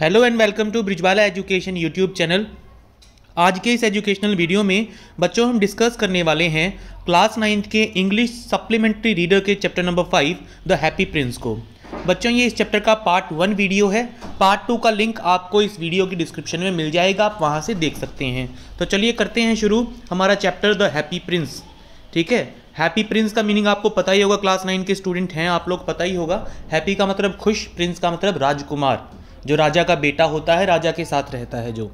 Hello and welcome to Brijwala education YouTube channel आज के इस एजुकेशनल वीडियो में बच्चों हम डिस्कस करने वाले हैं क्लास नाइन्थ के इंग्लिश सप्लीमेंट्री रीडर के chapter number five the Happy Prince को बच्चों ये इस चैप्टर का पार्ट वन वीडियो है पार्ट टू का लिंक आपको इस वीडियो की डिस्क्रिप्शन में मिल जाएगा आप वहाँ से देख सकते हैं तो चलिए करते हैं शुरू हमारा चैप्टर द हैप्पी प्रिंस ठीक है हैप्पी प्रिंस का मीनिंग आपको पता ही होगा क्लास नाइन के स्टूडेंट हैं आप लोग पता ही होगा हैप्पी का मतलब खुश प्रिंस का मतलब राजकुमार जो राजा का बेटा होता है राजा के साथ रहता है जो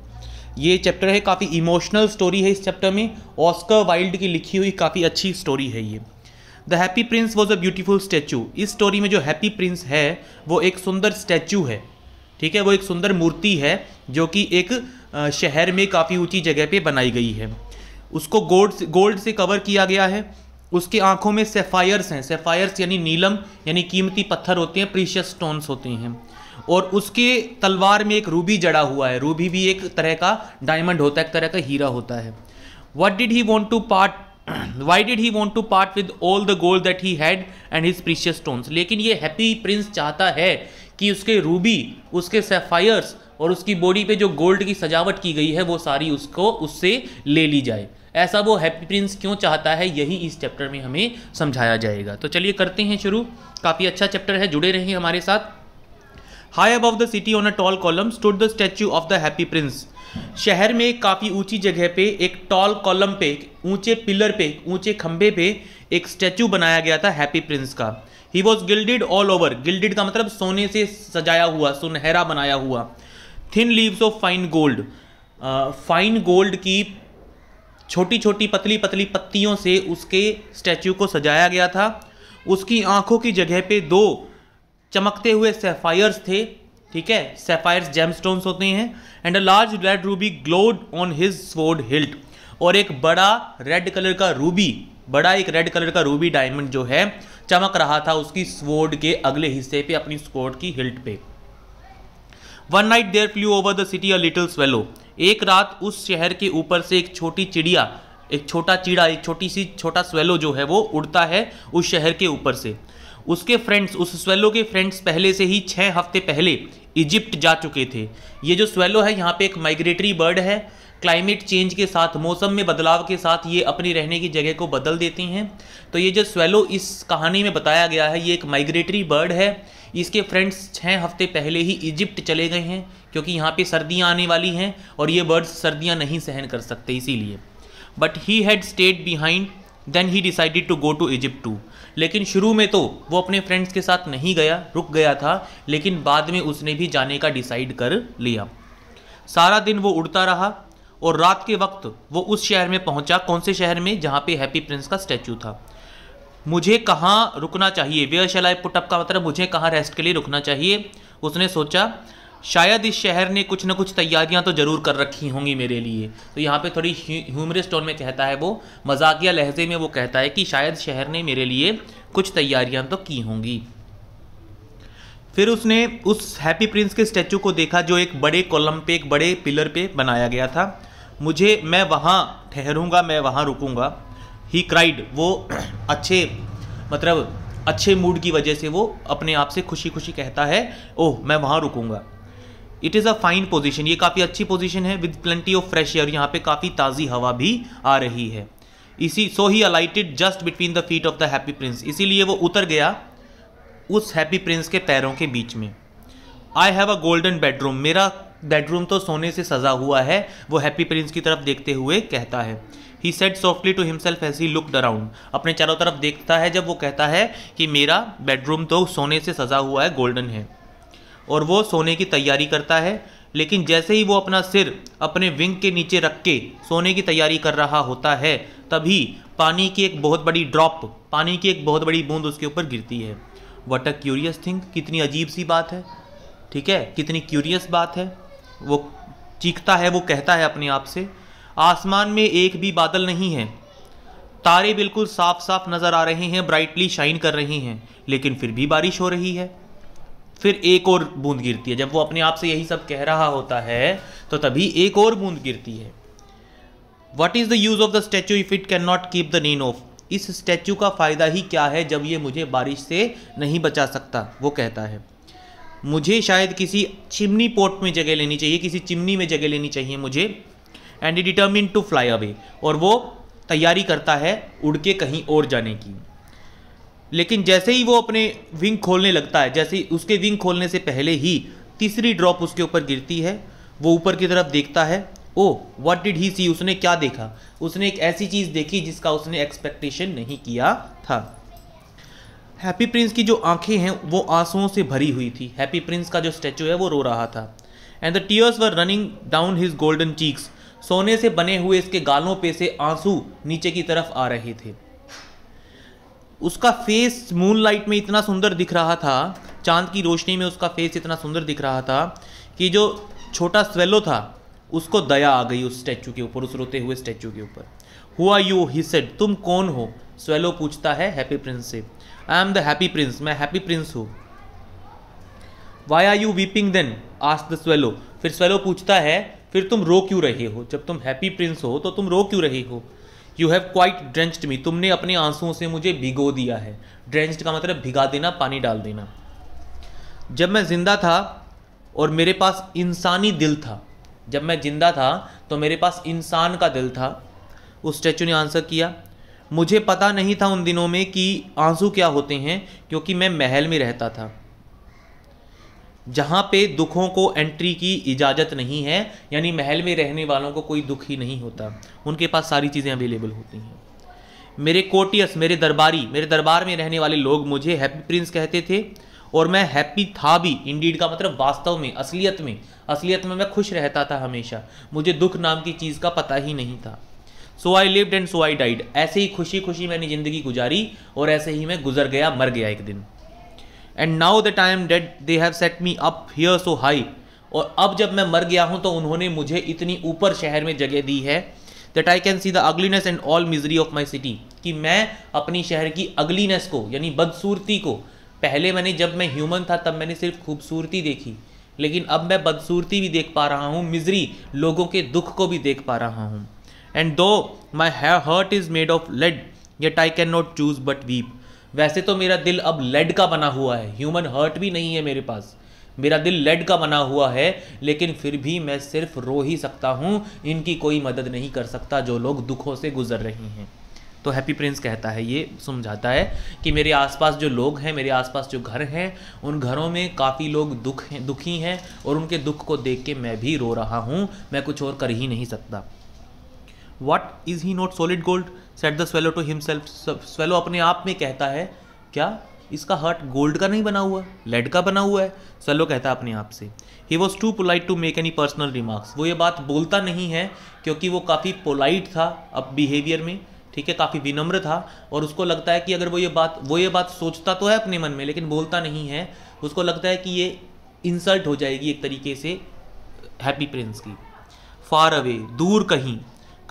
ये चैप्टर है काफ़ी इमोशनल स्टोरी है इस चैप्टर में ऑस्कर वाइल्ड की लिखी हुई काफ़ी अच्छी स्टोरी है ये the Happy Prince was a beautiful statue इस स्टोरी में जो हैप्पी प्रिंस है वो एक सुंदर स्टैचू है ठीक है वो एक सुंदर मूर्ति है जो कि एक शहर में काफ़ी ऊंची जगह पे बनाई गई है उसको गोल्ड गोल्ड से कवर किया गया है उसकी आंखों में सेफायर्स हैं सेफायर्स यानी नीलम यानी कीमती पत्थर होते हैं प्रीशियस स्टोन्स होते हैं और उसके तलवार में एक रूबी जड़ा हुआ है रूबी भी एक तरह का डायमंड होता है एक तरह का हीरा होता है what did he want to part why did he want to part with all the gold that he had and his precious stones लेकिन ये हैप्पी प्रिंस चाहता है कि उसके रूबी उसके सेफायर्स और उसकी बॉडी पे जो गोल्ड की सजावट की गई है वो सारी उसको उससे ले ली जाए ऐसा वो हैप्पी प्रिंस क्यों चाहता है यही इस चैप्टर में हमें समझाया जाएगा तो चलिए करते हैं शुरू काफ़ी अच्छा चैप्टर है जुड़े रहें हमारे साथ high above the city on a tall column stood the statue of the Happy Prince शहर में काफ़ी ऊंची जगह पे एक टॉल कॉलम पे ऊंचे पिलर पे ऊंचे खंबे पे एक स्टैचू बनाया गया था हैप्पी प्रिंस का he was gilded all over gilded का मतलब सोने से सजाया हुआ सुनहरा बनाया हुआ thin leaves of fine gold fine gold की छोटी छोटी पतली पतली पत्तियों से उसके स्टैचू को सजाया गया था उसकी आंखों की जगह पे दो चमकते हुए सेफायर्स थे ठीक है सेफायर्स जेमस्टोन्स होते हैं and a large red ruby glowed on his sword hilt और एक बड़ा रेड कलर का रूबी बड़ा एक रेड कलर का रूबी डायमंड जो है चमक रहा था उसकी स्वोर्ड के अगले हिस्से पे अपनी स्वोर्ड की हिल्ट पे one night there flew over the city a little swallow एक रात उस शहर के ऊपर से एक छोटी चिड़िया एक छोटा चीड़ा एक छोटी सी छोटा स्वेलो जो है वो उड़ता है उस शहर के ऊपर से उसके फ्रेंड्स उस स्वेलो के फ्रेंड्स पहले से ही छः हफ्ते पहले इजिप्ट जा चुके थे ये जो स्वेलो है यहाँ पे एक माइग्रेटरी बर्ड है क्लाइमेट चेंज के साथ मौसम में बदलाव के साथ ये अपनी रहने की जगह को बदल देती हैं तो ये जो स्वेलो इस कहानी में बताया गया है ये एक माइग्रेटरी बर्ड है इसके फ्रेंड्स छः हफ्ते पहले ही इजिप्ट चले गए हैं क्योंकि यहाँ पे सर्दियाँ आने वाली हैं और ये बर्ड्स सर्दियाँ नहीं सहन कर सकते इसीलिए but he had stayed behind then he decided to go to Egypt too लेकिन शुरू में तो वो अपने फ्रेंड्स के साथ नहीं गया रुक गया था लेकिन बाद में उसने भी जाने का डिसाइड कर लिया सारा दिन वो उड़ता रहा और रात के वक्त वो उस शहर में पहुंचा कौन से शहर में जहाँ पे हैप्पी प्रिंस का स्टैचू था मुझे कहाँ रुकना चाहिए वेयर शेल आई पुटअप का मतलब मुझे कहाँ रेस्ट के लिए रुकना चाहिए उसने सोचा शायद इस शहर ने कुछ ना कुछ तैयारियां तो ज़रूर कर रखी होंगी मेरे लिए तो यहाँ पे थोड़ी ह्यूमरस टोन में कहता है वो मजाकिया लहजे में वो कहता है कि शायद शहर ने मेरे लिए कुछ तैयारियां तो की होंगी फिर उसने उस हैप्पी प्रिंस के स्टैचू को देखा जो एक बड़े कॉलम पे एक बड़े पिलर पे बनाया गया था मुझे मैं वहाँ ठहरूँगा मैं वहाँ रुकूँगा ही क्राइड वो अच्छे मतलब अच्छे मूड की वजह से वो अपने आप से खुशी खुशी कहता है ओह मैं वहाँ रुकूँगा it is a fine position ये काफ़ी अच्छी पोजीशन है with plenty of fresh air यहाँ पे काफ़ी ताज़ी हवा भी आ रही है इसी so he alighted just between the feet of the Happy Prince इसीलिए वो उतर गया उस हैप्पी प्रिंस के पैरों के बीच में I have a golden bedroom मेरा बेडरूम तो सोने से सजा हुआ है वो हैप्पी प्रिंस की तरफ देखते हुए कहता है he said softly to himself as he looked around अपने चारों तरफ देखता है जब वो कहता है कि मेरा बेडरूम तो सोने से सजा हुआ है गोल्डन है और वो सोने की तैयारी करता है लेकिन जैसे ही वो अपना सिर अपने विंग के नीचे रख के सोने की तैयारी कर रहा होता है तभी पानी की एक बहुत बड़ी ड्रॉप पानी की एक बहुत बड़ी बूंद उसके ऊपर गिरती है वट अ क्यूरियस थिंग कितनी अजीब सी बात है ठीक है कितनी क्यूरियस बात है वो चीखता है वो कहता है अपने आप से आसमान में एक भी बादल नहीं है तारे बिल्कुल साफ साफ नज़र आ रहे हैं ब्राइटली शाइन कर रहे हैं लेकिन फिर भी बारिश हो रही है फिर एक और बूंद गिरती है जब वो अपने आप से यही सब कह रहा होता है तो तभी एक और बूंद गिरती है what is the use of the statue if it can not keep the rain off इस स्टैचू का फ़ायदा ही क्या है जब ये मुझे बारिश से नहीं बचा सकता वो कहता है मुझे शायद किसी चिमनी पोर्ट में जगह लेनी चाहिए किसी चिमनी में जगह लेनी चाहिए मुझे and determined to fly away और वो तैयारी करता है उड़ के कहीं और जाने की लेकिन जैसे ही वो अपने विंग खोलने लगता है जैसे ही उसके विंग खोलने से पहले ही तीसरी ड्रॉप उसके ऊपर गिरती है वो ऊपर की तरफ देखता है ओ वट डिड ही सी उसने क्या देखा उसने एक ऐसी चीज़ देखी जिसका उसने एक्सपेक्टेशन नहीं किया था हैप्पी प्रिंस की जो आंखें हैं वो आंसुओं से भरी हुई थी हैप्पी प्रिंस का जो स्टैचू है वो रो रहा था and the tears were running down his golden cheeks सोने से बने हुए इसके गालों पे से आंसू नीचे की तरफ आ रहे थे उसका फेस मूनलाइट में इतना सुंदर दिख रहा था चांद की रोशनी में उसका फेस इतना सुंदर दिख रहा था कि जो छोटा स्वेलो था उसको दया आ गई उस स्टैचू के ऊपर उस रोते हुए स्टैचू के ऊपर हुआ यू ही सेड तुम कौन हो स्वेलो पूछता है हैप्पी प्रिंस से I am the Happy Prince मैं हैप्पी प्रिंस हूँ why are you weeping then ask the swallow फिर स्वेलो पूछता है फिर तुम रो क्यों रहे हो जब तुम हैप्पी प्रिंस हो तो तुम रो क्यों रहे हो you have quite drenched me तुमने अपने आंसुओं से मुझे भिगो दिया है ड्रेंच्ड का मतलब भिगा देना पानी डाल देना जब मैं ज़िंदा था और मेरे पास इंसानी दिल था जब मैं ज़िंदा था तो मेरे पास इंसान का दिल था उस स्टैचू ने आंसर किया मुझे पता नहीं था उन दिनों में कि आंसू क्या होते हैं क्योंकि मैं महल में रहता था जहाँ पे दुखों को एंट्री की इजाज़त नहीं है यानी महल में रहने वालों को कोई दुख ही नहीं होता उनके पास सारी चीज़ें अवेलेबल होती हैं मेरे कोटियस मेरे दरबारी मेरे दरबार में रहने वाले लोग मुझे हैप्पी प्रिंस कहते थे और मैं हैप्पी था भी इंडीड का मतलब वास्तव में असलियत में असलियत में मैं खुश रहता था हमेशा मुझे दुख नाम की चीज़ का पता ही नहीं था so I lived and so I died ऐसे ही खुशी खुशी मैंने ज़िंदगी गुजारी और ऐसे ही मैं गुजर गया मर गया एक दिन and now that I'm dead they have set me up here so high और अब जब मैं मर गया हूँ तो उन्होंने मुझे इतनी ऊपर शहर में जगह दी है that I can see the ugliness and all misery of my city कि मैं अपनी शहर की अगलीनेस को यानी बदसूरती को पहले मैंने जब मैं ह्यूमन था तब मैंने सिर्फ खूबसूरती देखी लेकिन अब मैं बदसूरती भी देख पा रहा हूँ मिजरी लोगों के दुख को भी देख पा रहा हूँ and though my heart is made of lead yet I can not choose but weep वैसे तो मेरा दिल अब लेड का बना हुआ है ह्यूमन हर्ट भी नहीं है मेरे पास मेरा दिल लेड का बना हुआ है लेकिन फिर भी मैं सिर्फ रो ही सकता हूँ इनकी कोई मदद नहीं कर सकता जो लोग दुखों से गुजर रहे हैं तो हैप्पी प्रिंस कहता है ये समझाता है कि मेरे आसपास जो लोग हैं मेरे आसपास जो घर हैं उन घरों में काफ़ी लोग दुख हैं दुखी हैं और उनके दुख को देख के मैं भी रो रहा हूँ मैं कुछ और कर ही नहीं सकता what is he not solid gold said the swallow to himself swallow अपने आप में कहता है क्या इसका हार्ट गोल्ड का नहीं बना हुआ लेड का बना हुआ है स्वेलो कहता है अपने आप से he was too polite to make any personal remarks वो ये बात बोलता नहीं है क्योंकि वो काफ़ी पोलाइट था अब बिहेवियर में ठीक है काफ़ी विनम्र था और उसको लगता है कि अगर वो ये बात वो ये बात सोचता तो है अपने मन में लेकिन बोलता नहीं है उसको लगता है कि ये इंसल्ट हो जाएगी एक तरीके से हैप्पी प्रिंस की फार अवे दूर कहीं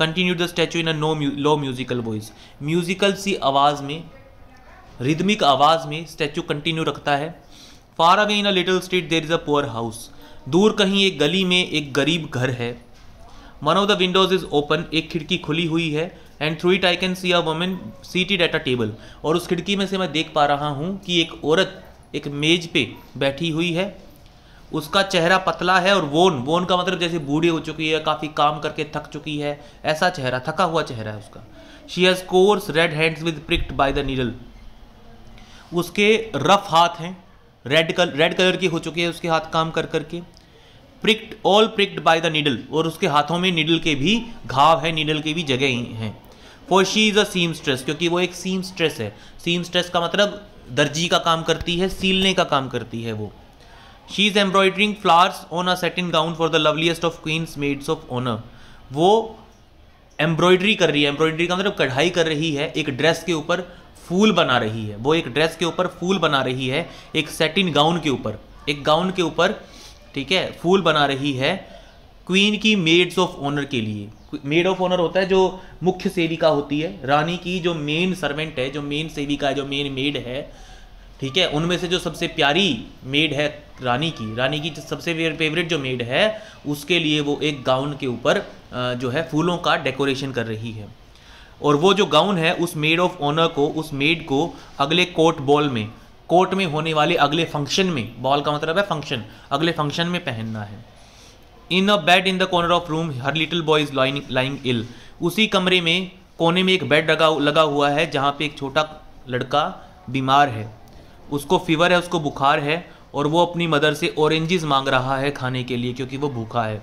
continue the statue in a no low musical voice musical सी आवाज़ में रिदमिक आवाज़ में स्टैचू कंटिन्यू रखता है far away in a little street there is a poor house दूर कहीं एक गली में एक गरीब घर है one of the windows is open एक खिड़की खुली हुई है and through it I can see a woman seated at a table और उस खिड़की में से मैं देख पा रहा हूँ कि एक औरत एक मेज पे बैठी हुई है उसका चेहरा पतला है और वोन वोन का मतलब जैसे बूढ़ी हो चुकी है काफ़ी काम करके थक चुकी है ऐसा चेहरा थका हुआ चेहरा है उसका she has coarse red hands with pricked by the needle उसके रफ हाथ हैं रेड कलर रेड कलर की हो चुकी है उसके हाथ काम कर करके pricked all pricked by the needle और उसके हाथों में नीडल के भी घाव है नीडल के भी जगह ही हैं for she is a seamstress क्योंकि वो एक सीम स्ट्रेस है सीम स्ट्रेस का मतलब दर्जी का काम करती है सीलने का काम करती है वो she is embroidering flowers on a satin gown for the loveliest of queen's maids of honour वो एम्ब्रॉयडरी कर रही है एम्ब्रॉयडरी का मतलब कढ़ाई कर रही है एक ड्रेस के ऊपर फूल बना रही है वो एक ड्रेस के ऊपर फूल बना रही है एक सेटिन गाउन के ऊपर एक गाउन के ऊपर ठीक है फूल बना रही है क्वीन की मेड्स ऑफ ऑनर के लिए मेड ऑफ ऑनर होता है जो मुख्य सेविका होती है रानी की जो मेन सर्वेंट है जो मेन सेविका है जो मेन मेड है ठीक है उनमें से जो सबसे प्यारी मेड है रानी की रानी की सबसे फेवरेट जो मेड है उसके लिए वो एक गाउन के ऊपर जो है फूलों का डेकोरेशन कर रही है और वो जो गाउन है उस मेड ऑफ ऑनर को उस मेड को अगले कोर्ट बॉल में कोर्ट में होने वाले अगले फंक्शन में बॉल का मतलब है फंक्शन अगले फंक्शन में पहनना है in a bed in the corner of room her little boy is lying lying ill उसी कमरे में कोने में एक बेड लगा लगा हुआ है जहाँ पे एक छोटा लड़का बीमार है उसको फीवर है उसको बुखार है और वो अपनी मदर से ऑरेंजेस मांग रहा है खाने के लिए क्योंकि वो भूखा है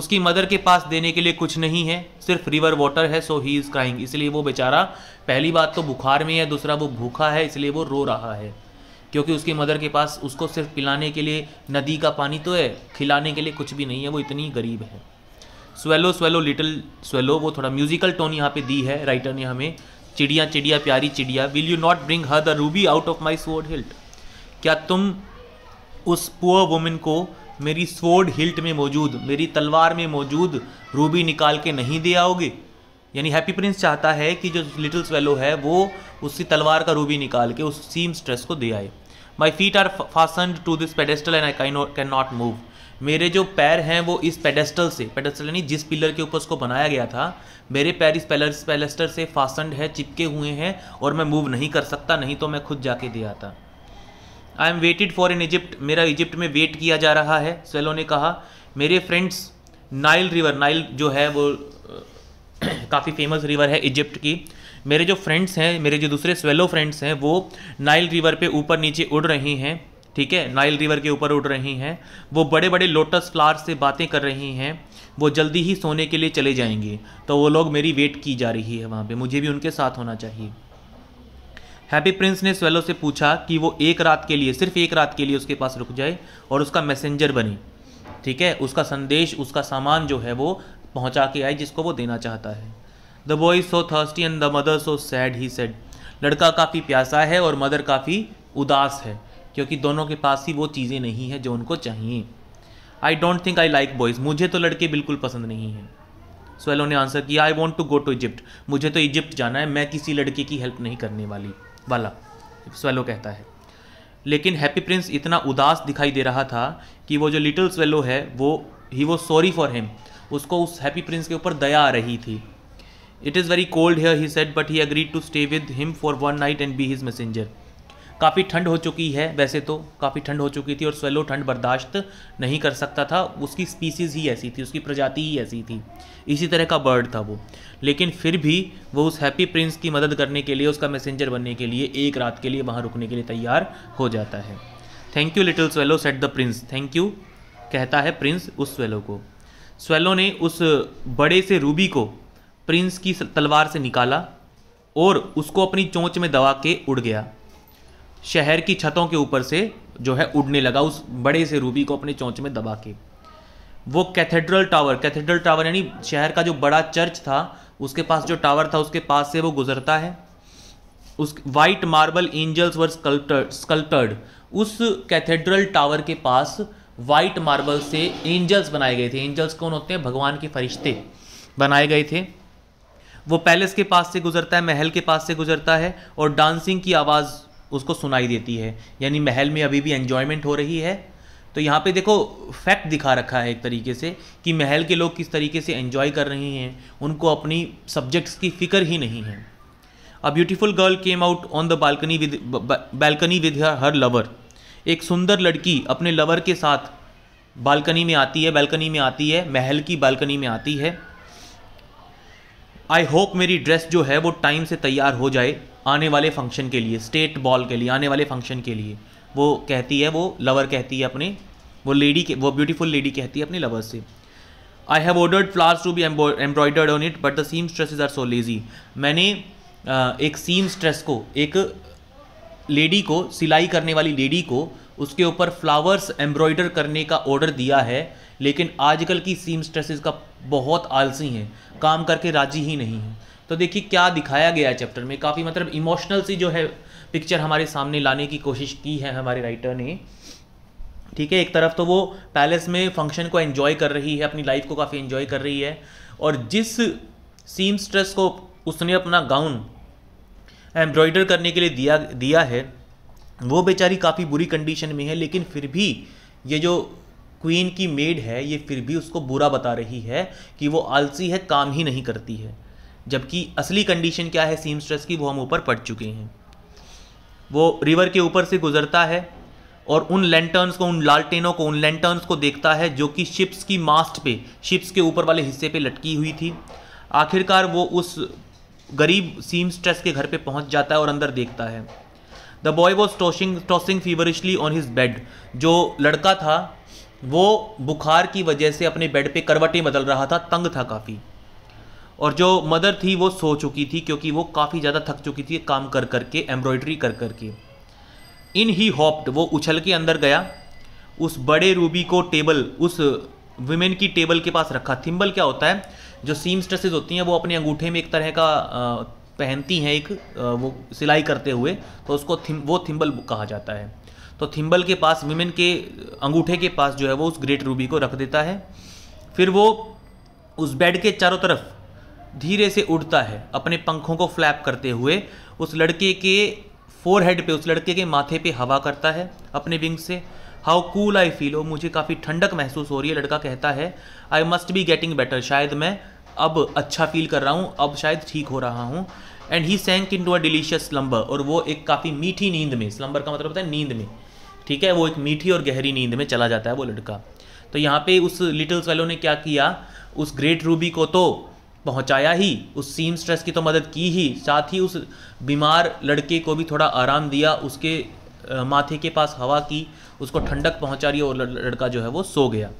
उसकी मदर के पास देने के लिए कुछ नहीं है सिर्फ रिवर वाटर है सो ही इज़ क्राइंग इसलिए वो बेचारा पहली बात तो बुखार में है दूसरा वो भूखा है इसलिए वो रो रहा है क्योंकि उसकी मदर के पास उसको सिर्फ पिलाने के लिए नदी का पानी तो है खिलाने के लिए कुछ भी नहीं है वो इतनी गरीब है स्वेलो स्वेलो लिटिल स्वेलो वो थोड़ा म्यूजिकल टोन यहाँ पे दी है राइटर ने हमें चिड़िया चिड़िया प्यारी चिड़िया will you not bring her the ruby out of my sword hilt क्या तुम उस पुअर वुमेन को मेरी स्वोर्ड हिल्ट में मौजूद मेरी तलवार में मौजूद रूबी निकाल के नहीं दे आओगे यानी हैप्पी प्रिंस चाहता है कि जो लिटिल स्वेलो है वो उसकी तलवार का रूबी निकाल के उस सीम स्ट्रेस को दे आए my feet are fastened to this pedestal and I can not move मेरे जो पैर हैं वो इस पेडेस्टल से पेडेस्टल यानी जिस पिलर के ऊपर उसको बनाया गया था मेरे पैर इस पेलर पेलेस्टर से फासनड है चिपके हुए हैं और मैं मूव नहीं कर सकता नहीं तो मैं खुद जाके दे आता I am waited for in Egypt मेरा इजिप्ट में वेट किया जा रहा है स्वेलो ने कहा मेरे फ्रेंड्स नाइल रिवर नाइल जो है वो काफ़ी फेमस रिवर है इजिप्ट की मेरे जो फ्रेंड्स हैं मेरे जो दूसरे स्वेलो फ्रेंड्स हैं वो नाइल रिवर पे ऊपर नीचे उड़ रही हैं ठीक है नाइल रिवर के ऊपर उड़ रही हैं वो बड़े बड़े लोटस फ्लावर से बातें कर रही हैं वो जल्दी ही सोने के लिए चले जाएंगे तो वो लोग मेरी वेट की जा रही है वहाँ पे मुझे भी उनके साथ होना चाहिए हैप्पी प्रिंस ने स्वेलो से पूछा कि वो एक रात के लिए सिर्फ एक रात के लिए उसके पास रुक जाए और उसका मैसेंजर बने ठीक है उसका संदेश उसका सामान जो है वो पहुंचा के आए जिसको वो देना चाहता है the boy so thirsty and the mother so sad he said लड़का काफ़ी प्यासा है और मदर काफ़ी उदास है क्योंकि दोनों के पास ही वो चीज़ें नहीं हैं जो उनको चाहिए I don't think I like boys मुझे तो लड़के बिल्कुल पसंद नहीं हैं स्वेलो ने आंसर किया I want to go to Egypt मुझे तो इजिप्ट जाना है मैं किसी लड़के की हेल्प नहीं करने वाली वाला स्वेलो कहता है लेकिन हैप्पी प्रिंस इतना उदास दिखाई दे रहा था कि वो जो लिटिल स्वेलो है वो ही वो सॉरी फॉर हिम उसको उस हैप्पी प्रिंस के ऊपर दया आ रही थी it is very cold here he said but he agreed to stay with him for one night and be his messenger काफ़ी ठंड हो चुकी है वैसे तो काफ़ी ठंड हो चुकी थी और स्वेलो ठंड बर्दाश्त नहीं कर सकता था उसकी स्पीसीज़ ही ऐसी थी उसकी प्रजाति ही ऐसी थी इसी तरह का बर्ड था वो लेकिन फिर भी वो उस हैप्पी प्रिंस की मदद करने के लिए उसका मैसेंजर बनने के लिए एक रात के लिए वहाँ रुकने के लिए तैयार हो जाता है thank you little swallow said the prince thank you कहता है प्रिंस उस स्वेलो को स्वेलो ने उस बड़े से रूबी को प्रिंस की तलवार से निकाला और उसको अपनी चोंच में दबा के उड़ गया शहर की छतों के ऊपर से जो है उड़ने लगा उस बड़े से रूबी को अपने चोंच में दबा के वो कैथेड्रल टावर कैथेड्रल टावर यानी शहर का जो बड़ा चर्च था उसके पास जो टावर था उसके पास से वो गुजरता है उस white marble angels were sculptured sculptured उस कैथेड्रल टावर के पास वाइट मार्बल से एंजल्स बनाए गए थे एंजल्स कौन होते हैं भगवान के फरिश्ते बनाए गए थे वो पैलेस के पास से गुजरता है महल के पास से गुजरता है और डांसिंग की आवाज़ उसको सुनाई देती है यानी महल में अभी भी एन्जॉयमेंट हो रही है तो यहाँ पे देखो फैक्ट दिखा रखा है एक तरीके से कि महल के लोग किस तरीके से एन्जॉय कर रहे हैं उनको अपनी सब्जेक्ट्स की फ़िक्र ही नहीं है a beautiful girl came out on the balcony with balcony with her lover एक सुंदर लड़की अपने लवर के साथ बालकनी में आती है बालकनी में आती है महल की बालकनी में आती है आई होप मेरी ड्रेस जो है वो टाइम से तैयार हो जाए आने वाले फंक्शन के लिए स्टेट बॉल के लिए आने वाले फंक्शन के लिए वो कहती है वो लवर कहती है अपने वो लेडी के वो ब्यूटीफुल लेडी कहती है अपने लवर से I have ordered flowers to be embroidered on it but the seamstresses are so lazy मैंने एक सीम स्ट्रेस को एक लेडी को सिलाई करने वाली लेडी को उसके ऊपर फ्लावर्स एम्ब्रॉयडर करने का ऑर्डर दिया है लेकिन आजकल की सीम स्ट्रेसिस का बहुत आलसी हैं काम करके राजी ही नहीं है तो देखिए क्या दिखाया गया है चैप्टर में काफ़ी मतलब इमोशनल सी जो है पिक्चर हमारे सामने लाने की कोशिश की है हमारे राइटर ने ठीक है एक तरफ तो वो पैलेस में फंक्शन को एंजॉय कर रही है अपनी लाइफ को काफ़ी एंजॉय कर रही है और जिस सीम स्ट्रेस को उसने अपना गाउन एम्ब्रॉयडर करने के लिए दिया दिया है वो बेचारी काफ़ी बुरी कंडीशन में है लेकिन फिर भी ये जो क्वीन की मेड है ये फिर भी उसको बुरा बता रही है कि वो आलसी है काम ही नहीं करती है जबकि असली कंडीशन क्या है सीम स्ट्रेस की वो हम ऊपर पढ़ चुके हैं वो रिवर के ऊपर से गुजरता है और उन लेंटर्नस को उन लालटेनों को उन लेंटर्नस को देखता है जो कि शिप्स की मास्ट पे शिप्स के ऊपर वाले हिस्से पे लटकी हुई थी आखिरकार वो उस गरीब सीम स्ट्रेस के घर पे पहुंच जाता है और अंदर देखता है the boy was tossing tossing feverishly on his bed जो लड़का था वो बुखार की वजह से अपने बेड पे करवटें बदल रहा था तंग था काफ़ी और जो मदर थी वो सो चुकी थी क्योंकि वो काफ़ी ज़्यादा थक चुकी थी काम कर कर के एम्ब्रॉयड्री कर कर के इन ही हॉप्ड वो उछल के अंदर गया उस बड़े रूबी को टेबल उस वुमेन की टेबल के पास रखा थिम्बल क्या होता है जो सीम स्ट्रेसेज होती हैं वो अपने अंगूठे में एक तरह का पहनती हैं एक वो सिलाई करते हुए तो उसको थिम वो थिम्बल कहा जाता है तो थिम्बल के पास वुमेन के अंगूठे के पास जो है वो उस ग्रेट रूबी को रख देता है फिर वो उस बेड के चारों तरफ धीरे से उड़ता है अपने पंखों को फ्लैप करते हुए उस लड़के के फोरहेड पे उस लड़के के माथे पे हवा करता है अपने विंग से हाउ कूल आई फील हो मुझे काफ़ी ठंडक महसूस हो रही है लड़का कहता है I must be getting better शायद मैं अब अच्छा फील कर रहा हूँ अब शायद ठीक हो रहा हूँ and he sank into a delicious slumber और वो एक काफ़ी मीठी नींद में स्लम्बर का मतलब होता है नींद में ठीक है वो एक मीठी और गहरी नींद में चला जाता है वो लड़का तो यहाँ पे उस लिटल्स वालों ने क्या किया उस ग्रेट रूबी को तो पहुंचाया ही उस सीम स्ट्रेस की तो मदद की ही साथ ही उस बीमार लड़के को भी थोड़ा आराम दिया उसके माथे के पास हवा की उसको ठंडक पहुंचा रही और लड़का जो है वो सो गया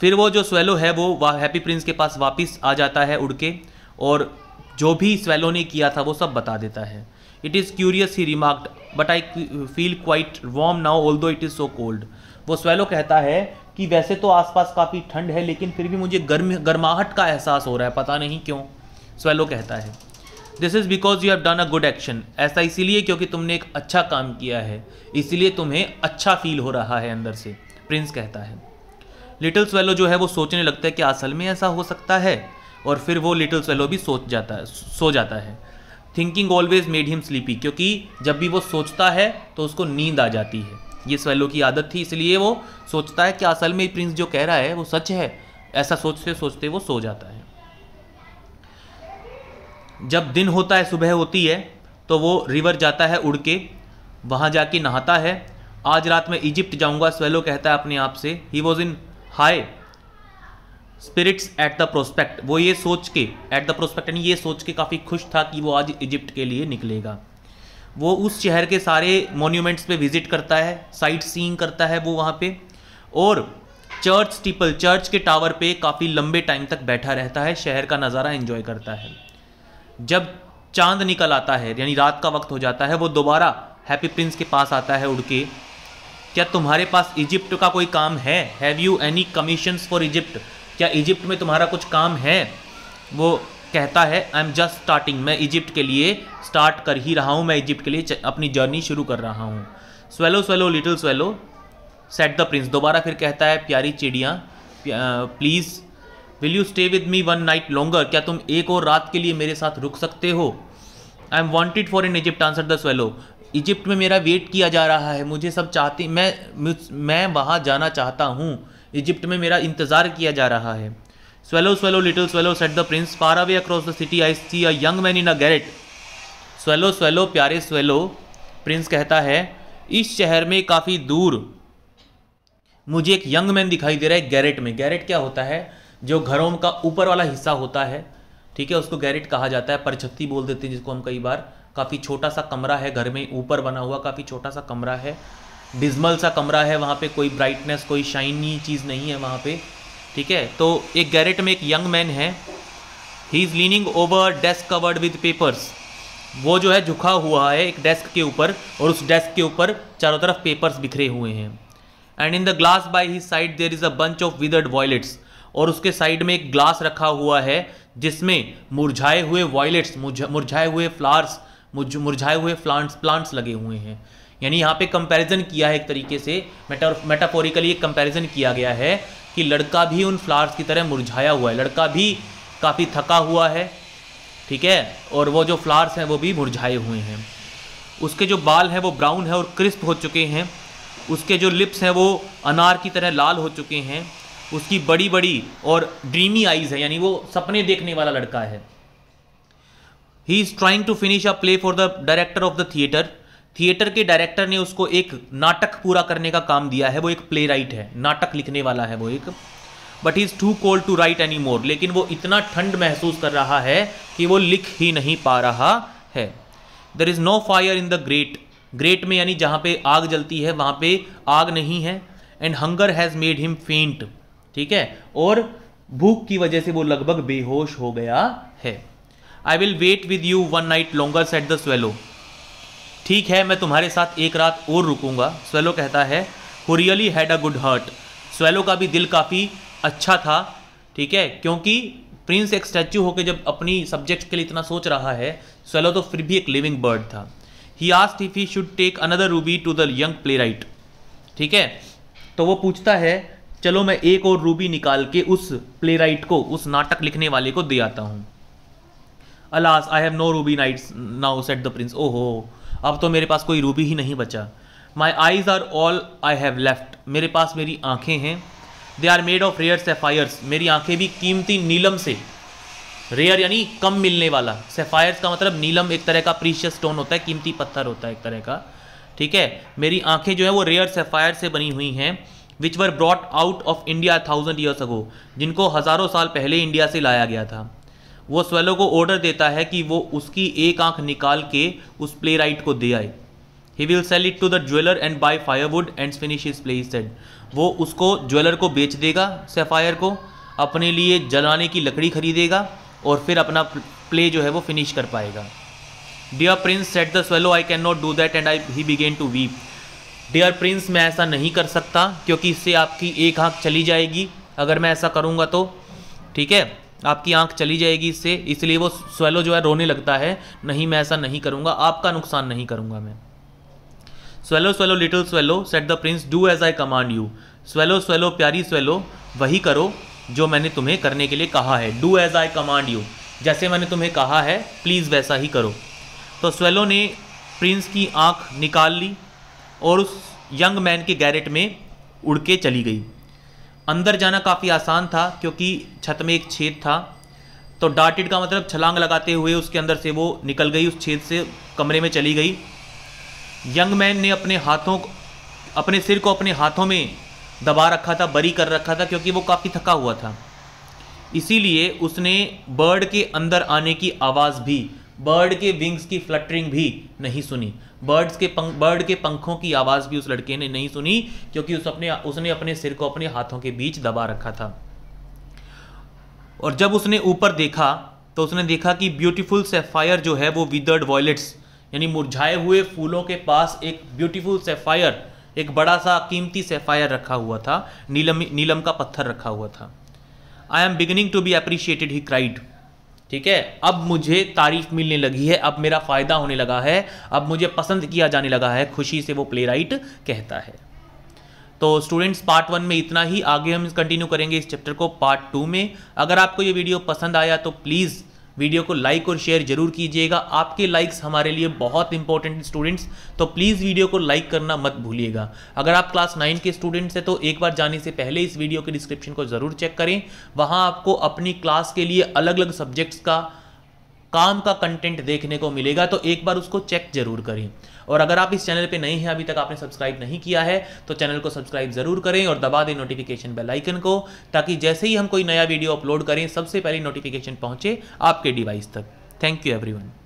फिर वो जो स्वेलो है वो हैप्पी प्रिंस के पास वापस आ जाता है उड़ के और जो भी स्वेलो ने किया था वो सब बता देता है it is curious he remarked but I feel quite warm now although it is so cold वो स्वेलो कहता है कि वैसे तो आसपास काफ़ी ठंड है लेकिन फिर भी मुझे गर्म गर्माहट का एहसास हो रहा है पता नहीं क्यों स्वेलो कहता है this is because you have done a good action ऐसा इसीलिए क्योंकि तुमने एक अच्छा काम किया है इसीलिए तुम्हें अच्छा फील हो रहा है अंदर से प्रिंस कहता है लिटिल स्वेलो जो है वो सोचने लगता है कि असल में ऐसा हो सकता है और फिर वो लिटिल स्वेलो भी सोच जाता है सो जाता है thinking always made him sleepy क्योंकि जब भी वो सोचता है तो उसको नींद आ जाती है ये स्वेलो की आदत थी इसलिए वो सोचता है कि असल में प्रिंस जो कह रहा है वो सच है ऐसा सोचते सोचते वो सो जाता है जब दिन होता है सुबह होती है तो वो रिवर जाता है उड़ के वहाँ जाके नहाता है आज रात में इजिप्ट जाऊँगा स्वेलो कहता है अपने आप से he was in high spirits at the prospect वो ये सोच के एट द प्रोस्पेक्ट यानी ये सोच के काफ़ी खुश था कि वो आज इजिप्ट के लिए निकलेगा वो उस शहर के सारे मोन्यूमेंट्स पे विज़िट करता है साइट सीइंग करता है वो वहाँ पे और चर्च स्टीपल चर्च के टावर पे काफ़ी लंबे टाइम तक बैठा रहता है शहर का नज़ारा इन्जॉय करता है जब चांद निकल आता है यानी रात का वक्त हो जाता है वो दोबारा हैप्पी प्रिंस के पास आता है उड़ के क्या तुम्हारे पास इजिप्ट का कोई काम है have you any commissions for Egypt क्या इजिप्ट में तुम्हारा कुछ काम है वो कहता है आई एम जस्ट स्टार्टिंग मैं इजिप्ट के लिए स्टार्ट कर ही रहा हूँ मैं इजिप्ट के लिए अपनी जर्नी शुरू कर रहा हूँ swallow swallow little swallow said the prince दोबारा फिर कहता है प्यारी चिड़िया please will you stay with me one night longer क्या तुम एक और रात के लिए मेरे साथ रुक सकते हो I am wanted for in Egypt answer the swallow Egypt में मेरा वेट किया जा रहा है मुझे सब चाहती मैं मैं वहाँ जाना चाहता हूँ इजिप्ट में मेरा इंतज़ार किया जा रहा है Swallow, swallow, little swallow, said the prince. Far away across the city, I see a young man in a garret. Swallow, swallow, प्यारे swallow. प्रिंस कहता है इस शहर में काफ़ी दूर मुझे एक यंग मैन दिखाई दे रहा है गैरेट में गैरेट क्या होता है जो घरों का ऊपर वाला हिस्सा होता है ठीक है उसको गैरेट कहा जाता है परछत्ती बोल देते हैं जिसको हम कई बार काफ़ी छोटा सा कमरा है घर में ऊपर बना हुआ काफ़ी छोटा सा कमरा है डिजमल सा कमरा है वहाँ पे कोई ब्राइटनेस कोई शाइनी चीज़ नहीं है वहाँ पे ठीक है तो एक गैरेट में एक यंग मैन है he is leaning over desk covered with papers वो जो है झुका हुआ है एक डेस्क के ऊपर और उस डेस्क के ऊपर चारों तरफ पेपर्स बिखरे हुए हैं and in the glass by he side there is a bunch of withered violets और उसके साइड में एक ग्लास रखा हुआ है जिसमें मुरझाए हुए वॉयलेट्स मुरझाए हुए फ्लावर्स मुरझाए हुए प्लांट्स प्लांट्स लगे हुए हैं यानी यहाँ पे कंपैरिजन किया है एक तरीके से मेटा मेटाफोरिकली एक कंपैरिजन किया गया है कि लड़का भी उन फ्लावर्स की तरह मुरझाया हुआ है लड़का भी काफ़ी थका हुआ है ठीक है और वो जो फ्लावर्स हैं वो भी मुरझाए हुए हैं उसके जो बाल हैं वो ब्राउन है और क्रिस्प हो चुके हैं उसके जो लिप्स हैं वो अनार की तरह लाल हो चुके हैं उसकी बड़ी बड़ी और ड्रीमी आइज़ है यानी वो सपने देखने वाला लड़का है he is trying to finish a play for the director of the theatre theatre के डायरेक्टर ने उसको एक नाटक पूरा करने का काम दिया है वो एक प्ले राइट है नाटक लिखने वाला है वो एक but is too cold to write any more लेकिन वो इतना ठंड महसूस कर रहा है कि वो लिख ही नहीं पा रहा है there is no fire in the grate grate में यानी जहाँ पे आग जलती है वहाँ पे आग नहीं है and hunger has made him faint ठीक है और भूख की वजह से वो लगभग बेहोश हो गया है I will wait with you one night longer said the swallow ठीक है मैं तुम्हारे साथ एक रात और रुकूंगा स्वेलो कहता है who really had a good heart swallow का भी दिल काफ़ी अच्छा था ठीक है क्योंकि प्रिंस एक स्टैच्यू होकर जब अपनी सब्जेक्ट के लिए इतना सोच रहा है स्वेलो तो फिर भी एक लिविंग बर्ड था he asked if he should take another ruby to the young playwright ठीक है तो वो पूछता है चलो मैं एक और रूबी निकाल के उस प्ले राइट को उस नाटक लिखने वाले को दे आता हूँ alas I have no ruby nights now said the prince ओहो अब तो मेरे पास कोई रूबी ही नहीं बचा my eyes are all I have left मेरे पास मेरी आँखें हैं they are made of rare sapphires मेरी आँखें भी कीमती नीलम से रेयर यानी कम मिलने वाला सेफायर्स का मतलब नीलम एक तरह का प्रीशियस स्टोन होता है कीमती पत्थर होता है एक तरह का ठीक है मेरी आंखें जो है वो रेयर सेफायर से बनी हुई हैं which were brought out of India thousand years ago जिनको हज़ारों साल पहले इंडिया से लाया गया था वो स्वेलो को ऑर्डर देता है कि वो उसकी एक आंख निकाल के उस प्ले राइट को दे आए he will sell it to the jeweller and buy firewood and finish his play said वो उसको ज्वेलर को बेच देगा सेफायर को अपने लिए जलाने की लकड़ी खरीदेगा और फिर अपना प्ले जो है वो फिनिश कर पाएगा dear prince said the swallow I can not do that and I he began to weep dear prince मैं ऐसा नहीं कर सकता क्योंकि इससे आपकी एक आँख चली जाएगी अगर मैं ऐसा करूँगा तो ठीक है आपकी आंख चली जाएगी इससे इसलिए वो स्वेलो जो है रोने लगता है नहीं मैं ऐसा नहीं करूँगा आपका नुकसान नहीं करूँगा मैं swallow swallow little swallow said the prince do as I command you swallow swallow प्यारी स्वेलो वही करो जो मैंने तुम्हें करने के लिए कहा है do as I command you जैसे मैंने तुम्हें कहा है प्लीज़ वैसा ही करो तो स्वेलो ने प्रिंस की आंख निकाल ली और उस यंग मैन के गैरेट में उड़ के चली गई अंदर जाना काफ़ी आसान था क्योंकि छत में एक छेद था तो डार्टेड का मतलब छलांग लगाते हुए उसके अंदर से वो निकल गई उस छेद से कमरे में चली गई यंग मैन ने अपने हाथों अपने सिर को अपने हाथों में दबा रखा था बरी कर रखा था क्योंकि वो काफ़ी थका हुआ था इसीलिए उसने बर्ड के अंदर आने की आवाज़ भी बर्ड के विंग्स की फ्लटरिंग भी नहीं सुनी बर्ड्स के पंख बर्ड के पंखों की आवाज़ भी उस लड़के ने नहीं सुनी क्योंकि उस अपने उसने अपने सिर को अपने हाथों के बीच दबा रखा था और जब उसने ऊपर देखा तो उसने देखा कि ब्यूटीफुल सेफायर जो है वो विदर्ड वॉयलेट्स यानी मुरझाए हुए फूलों के पास एक ब्यूटीफुल सेफायर एक बड़ा सा कीमती सेफायर रखा हुआ था नीलम नीलम का पत्थर रखा हुआ था I am beginning to be appreciated he cried ठीक है अब मुझे तारीफ मिलने लगी है अब मेरा फ़ायदा होने लगा है अब मुझे पसंद किया जाने लगा है खुशी से वो प्ले राइट कहता है तो स्टूडेंट्स पार्ट वन में इतना ही आगे हम कंटिन्यू करेंगे इस चैप्टर को पार्ट टू में अगर आपको ये वीडियो पसंद आया तो प्लीज़ वीडियो को लाइक और शेयर जरूर कीजिएगा आपके लाइक्स हमारे लिए बहुत इंपॉर्टेंट स्टूडेंट्स तो प्लीज़ वीडियो को लाइक करना मत भूलिएगा अगर आप क्लास नाइन के स्टूडेंट्स हैं तो एक बार जाने से पहले इस वीडियो के डिस्क्रिप्शन को ज़रूर चेक करें वहाँ आपको अपनी क्लास के लिए अलग अलग सब्जेक्ट्स का काम का कंटेंट देखने को मिलेगा तो एक बार उसको चेक जरूर करें और अगर आप इस चैनल पर नए हैं अभी तक आपने सब्सक्राइब नहीं किया है तो चैनल को सब्सक्राइब ज़रूर करें और दबा दें नोटिफिकेशन बेल आइकन को ताकि जैसे ही हम कोई नया वीडियो अपलोड करें सबसे पहले नोटिफिकेशन पहुंचे आपके डिवाइस तक थैंक यू एवरीवन